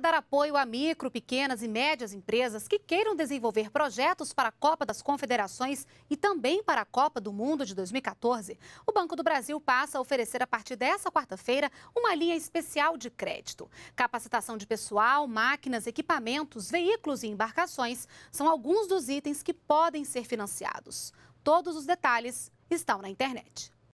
para dar apoio a micro, pequenas e médias empresas que queiram desenvolver projetos para a Copa das Confederações e também para a Copa do Mundo de 2014, o Banco do Brasil passa a oferecer a partir dessa quarta-feira uma linha especial de crédito. Capacitação de pessoal, máquinas, equipamentos, veículos e embarcações são alguns dos itens que podem ser financiados. Todos os detalhes estão na internet.